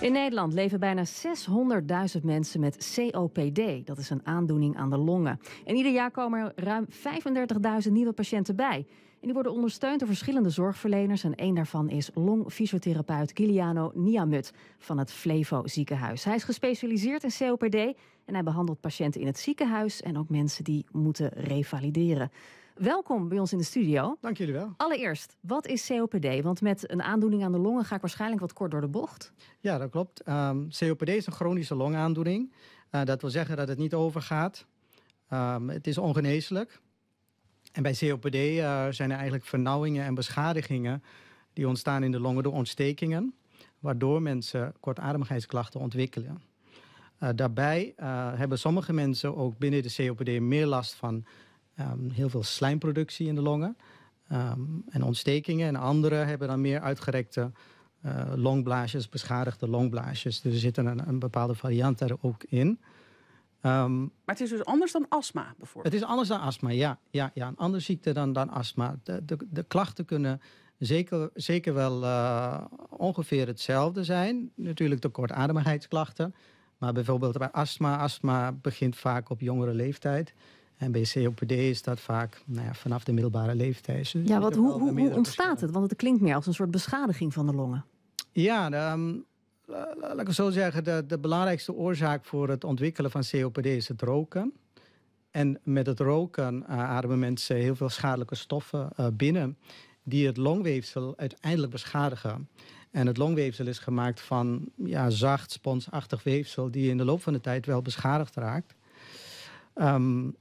In Nederland leven bijna 600.000 mensen met COPD. Dat is een aandoening aan de longen. En ieder jaar komen er ruim 35.000 nieuwe patiënten bij. En die worden ondersteund door verschillende zorgverleners. En één daarvan is longfysiotherapeut Giliano Niamut van het Flevo Ziekenhuis. Hij is gespecialiseerd in COPD en hij behandelt patiënten in het ziekenhuis en ook mensen die moeten revalideren. Welkom bij ons in de studio. Dank jullie wel. Allereerst, wat is COPD? Want met een aandoening aan de longen ga ik waarschijnlijk wat kort door de bocht. Ja, dat klopt. Ehm, COPD is een chronische longaandoening. Eh, dat wil zeggen dat het niet overgaat. Ehm, het is ongeneeslijk. En bij COPD eh, zijn er eigenlijk vernauwingen en beschadigingen die ontstaan in de longen door ontstekingen, waardoor mensen kortademigheidsklachten ontwikkelen. Eh, daarbij hebben sommige mensen ook binnen de COPD meer last van Ehm, heel veel slijmproductie in de longen. Ehm, en ontstekingen. En anderen hebben dan meer uitgerekte uh, longblaasjes, beschadigde longblaasjes. Dus er zit een, een bepaalde variant daar ook in. Ehm, maar het is dus anders dan astma bijvoorbeeld? Het is anders dan astma, ja. ja, ja een andere ziekte dan, dan astma. De, de, de klachten kunnen zeker, zeker wel eh, ongeveer hetzelfde zijn. Natuurlijk de kortademigheidsklachten. Maar bijvoorbeeld bij astma. Astma begint vaak op jongere leeftijd. En bij COPD is dat vaak nou ja, vanaf de middelbare leeftijd. ja, wat, hoe, hoe, ontstaat het? Want het klinkt meer als een soort beschadiging van de longen. Ja, um, laat ik zo zeggen. De, de belangrijkste oorzaak voor het ontwikkelen van COPD is het roken. En met het roken eh, ademen mensen heel veel schadelijke stoffen eh, binnen... die het longweefsel uiteindelijk beschadigen. En het longweefsel is gemaakt van ja, zacht, sponsachtig weefsel... die in de loop van de tijd wel beschadigd raakt. Um,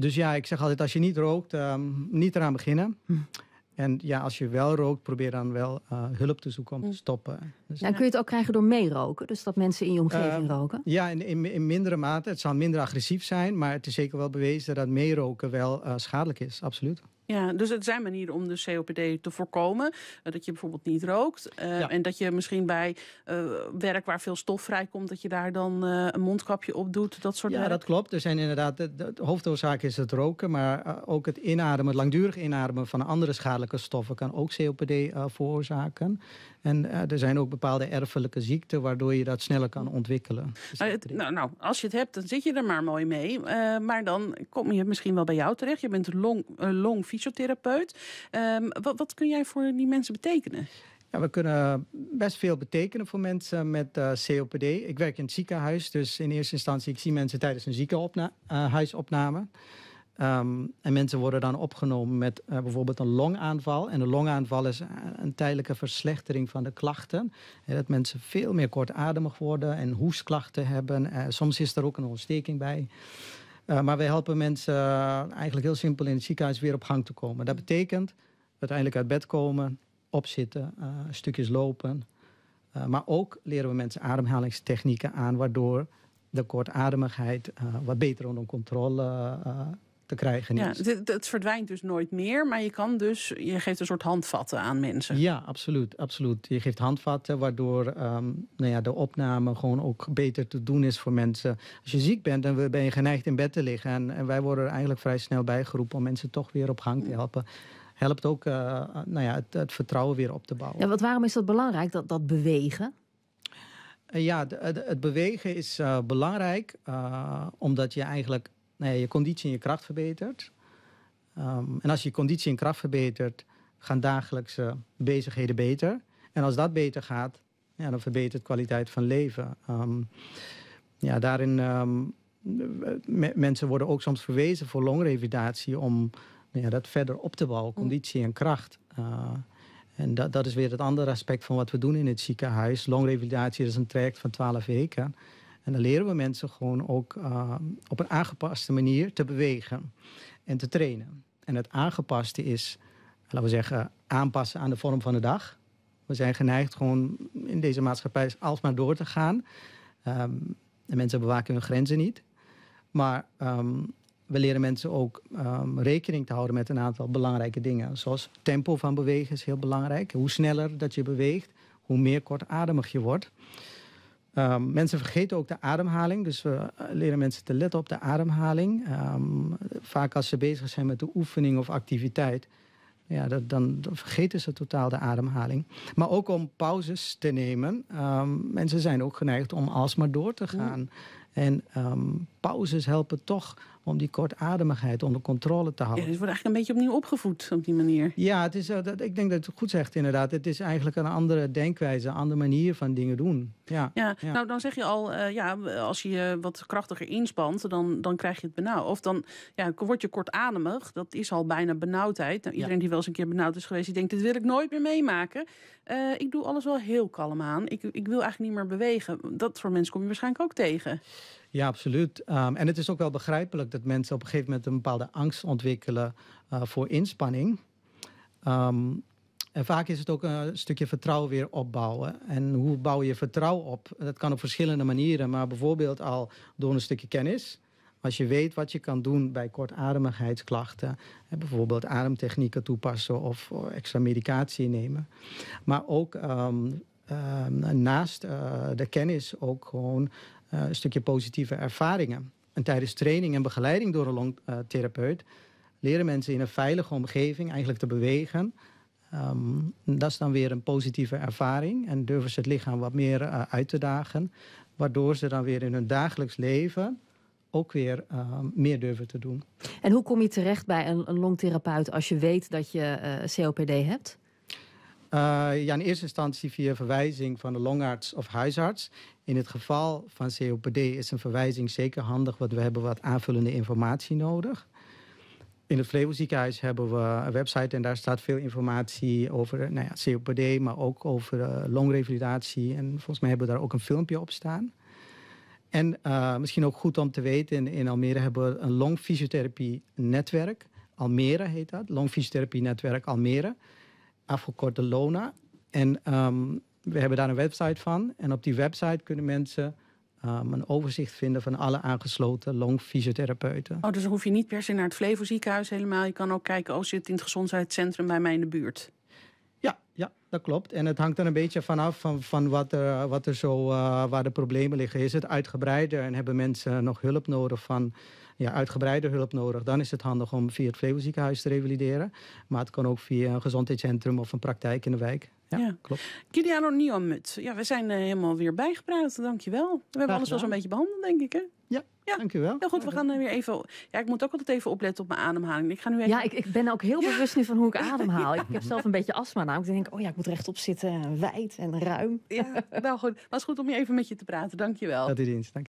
dus ja, ik zeg altijd, als je niet rookt, ehm, niet eraan beginnen. Hm. En ja, als je wel rookt, probeer dan wel eh, hulp te zoeken om te hm. stoppen. Dus, kun je het ook krijgen door meeroken? Dus dat mensen in je omgeving ehm, roken? Ja, in, in, mindere mate. Het zal minder agressief zijn, maar het is zeker wel bewezen dat meeroken wel eh, schadelijk is, absoluut. Ja, dus het zijn manieren om de COPD te voorkomen. Eh, dat je bijvoorbeeld niet rookt. Eh, en dat je misschien bij eh, werk waar veel stof vrijkomt... dat je daar dan een mondkapje op doet, dat soort Ja, dat klopt. Er zijn inderdaad, de, de, hoofdoorzaak is het roken... maar ook het inademen, het langdurig inademen van andere schadelijke stoffen... kan ook COPD veroorzaken. En er zijn ook bepaalde erfelijke ziekten... waardoor je dat sneller kan ontwikkelen. Nou, nou, als je het hebt, dan zit je er maar mooi mee. maar dan kom je misschien wel bij jou terecht. Je bent long, long Ehm, wat, wat kun jij voor die mensen betekenen? Ja, we kunnen best veel betekenen voor mensen met eh, COPD. Ik werk in het ziekenhuis, dus in eerste instantie... ik zie mensen tijdens een ziekenhuisopname. Eh, ehm, en mensen worden dan opgenomen met eh, bijvoorbeeld een longaanval. En een longaanval is een tijdelijke verslechtering van de klachten. dat mensen veel meer kortademig worden en hoestklachten hebben. soms is er ook een ontsteking bij. Eh, maar wij helpen mensen eh, eigenlijk heel simpel in het ziekenhuis weer op gang te komen. Dat betekent uiteindelijk uit bed komen, opzitten, eh, stukjes lopen. maar ook leren we mensen ademhalingstechnieken aan, waardoor de kortademigheid wat beter onder controle te krijgen. Ja, het, het, verdwijnt dus nooit meer, maar je kan dus, je geeft een soort handvatten aan mensen. Ja, absoluut. absoluut. Je geeft handvatten waardoor ehm, nou ja, de opname gewoon ook beter te doen is voor mensen. Als je ziek bent, dan ben je geneigd in bed te liggen. En, en wij worden er eigenlijk vrij snel bijgeroepen om mensen toch weer op gang te mm. helpen helpt ook eh, nou ja, het, het, vertrouwen weer op te bouwen. Ja, wat waarom is dat belangrijk, dat, dat bewegen? Eh, ja, het bewegen is eh, belangrijk omdat je eigenlijk nee, je conditie en je kracht verbetert. Ehm, en als je conditie en kracht verbetert, gaan dagelijkse bezigheden beter. En als dat beter gaat, ja, dan verbetert kwaliteit van leven. Ehm, ja, daarin ehm, mensen worden ook soms verwezen voor longrevalidatie om nou ja, dat verder op te bouwen, mm. conditie en kracht. Eh, en dat, dat is weer het andere aspect van wat we doen in het ziekenhuis. Longrevalidatie is een traject van 12 weken. En dan leren we mensen gewoon ook ehm, op een aangepaste manier te bewegen en te trainen. En het aangepaste is, laten we zeggen, aanpassen aan de vorm van de dag. We zijn geneigd gewoon in deze maatschappij alsmaar door te gaan. Um, de mensen bewaken hun grenzen niet. Maar ehm, we leren mensen ook rekening te houden met een aantal belangrijke dingen. Zoals tempo van bewegen is heel belangrijk. Hoe sneller dat je beweegt, hoe meer kortademig je wordt. Ehm, mensen vergeten ook de ademhaling, dus we eh, leren mensen te letten op de ademhaling. Ehm, vaak als ze bezig zijn met de oefening of activiteit, ja, dat, dan, vergeten ze totaal de ademhaling. Maar ook om pauzes te nemen. Ehm, mensen zijn ook geneigd om alsmaar door te gaan. En pauzes helpen toch om die kortademigheid onder controle te houden. Ja, dus wordt eigenlijk een beetje opnieuw opgevoed op die manier. Ja, het is, eh, dat, ik denk dat het goed zegt inderdaad. Het is eigenlijk een andere denkwijze, een andere manier van dingen doen. Ja, ja, nou dan zeg je al, eh, ja, als je je wat krachtiger inspant, dan, dan krijg je het benauwd. Of dan ja, word je kortademig, dat is al bijna benauwdheid. Nou, iedereen die wel eens een keer benauwd is geweest, die denkt, dit wil ik nooit meer meemaken. Eh, ik doe alles wel heel kalm aan. Ik, ik wil eigenlijk niet meer bewegen. Dat soort mensen kom je waarschijnlijk ook tegen. Ja, absoluut. Ehm, en het is ook wel begrijpelijk dat mensen op een gegeven moment een bepaalde angst ontwikkelen eh, voor inspanning. Ehm, en vaak is het ook een stukje vertrouwen weer opbouwen. En hoe bouw je vertrouwen op? Dat kan op verschillende manieren, maar bijvoorbeeld al door een stukje kennis. Als je weet wat je kan doen bij kortademigheidsklachten, bijvoorbeeld ademtechnieken toepassen of eh, extra medicatie nemen. Maar ook ehm, naast eh, de kennis ook gewoon eh, een stukje positieve ervaringen. En tijdens training en begeleiding door een longtherapeut eh, leren mensen in een veilige omgeving eigenlijk te bewegen. Ehm, dat is dan weer een positieve ervaring en durven ze het lichaam wat meer eh, uit te dagen, waardoor ze dan weer in hun dagelijks leven ook weer ehm, meer durven te doen. En hoe kom je terecht bij een, een longtherapeut als je weet dat je COPD hebt? ja, in eerste instantie via verwijzing van de longarts of huisarts. In het geval van COPD is een verwijzing zeker handig, want we hebben wat aanvullende informatie nodig. In het ziekenhuis hebben we een website en daar staat veel informatie over nou ja, COPD, maar ook over eh, longrevalidatie. En volgens mij hebben we daar ook een filmpje op staan. En eh, misschien ook goed om te weten, in, Almere hebben we een longfysiotherapie netwerk. Almere heet dat, longfysiotherapie netwerk Almere, afgekort de LONA. En um, we hebben daar een website van. En op die website kunnen mensen ehm, een overzicht vinden van alle aangesloten longfysiotherapeuten. Oh, dus hoef je niet per se naar het Flevo ziekenhuis helemaal. Je kan ook kijken, oh, zit in het gezondheidscentrum bij mij in de buurt? Ja, ja, dat klopt. En het hangt er een beetje vanaf van, van wat, er, wat er zo, uh, waar de problemen liggen. Is het uitgebreider en hebben mensen nog hulp nodig van ja, uitgebreide hulp nodig, dan is het handig om via het Flevo ziekenhuis te revalideren. Maar het kan ook via een gezondheidscentrum of een praktijk in de wijk. Ja, ja. klopt. Gideano Niammut. Ja, we zijn eh, helemaal weer bijgepraat. Dankjewel. We hebben alles wel zo'n beetje behandeld, denk ik, hè? Ja, ja. dankjewel. Heel goed, we gaan eh, weer even... Ja, ik moet ook altijd even opletten op mijn ademhaling. Ik ga nu even... Ja, ik, ik ben ook heel bewust nu van hoe ik ademhaal. Ik heb zelf een beetje astma namelijk. Ik denk, oh ja, ik moet rechtop zitten, wijd en ruim. Ja, nou goed. Was goed om je even met je te praten. Dankjewel. Dat is dank